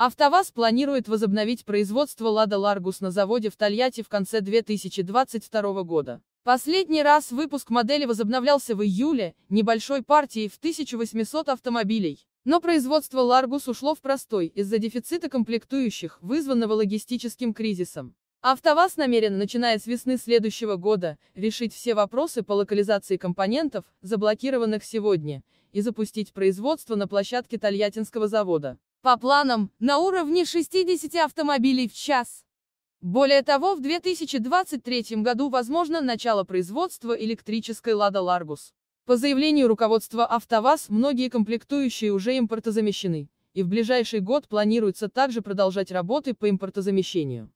АвтоВАЗ планирует возобновить производство «Лада Ларгус» на заводе в Тольятти в конце 2022 года. Последний раз выпуск модели возобновлялся в июле, небольшой партией в 1800 автомобилей. Но производство «Ларгус» ушло в простой из-за дефицита комплектующих, вызванного логистическим кризисом. АвтоВАЗ намерен, начиная с весны следующего года, решить все вопросы по локализации компонентов, заблокированных сегодня, и запустить производство на площадке Тольяттинского завода. По планам, на уровне 60 автомобилей в час. Более того, в 2023 году возможно начало производства электрической «Лада Ларгус». По заявлению руководства «АвтоВАЗ» многие комплектующие уже импортозамещены, и в ближайший год планируется также продолжать работы по импортозамещению.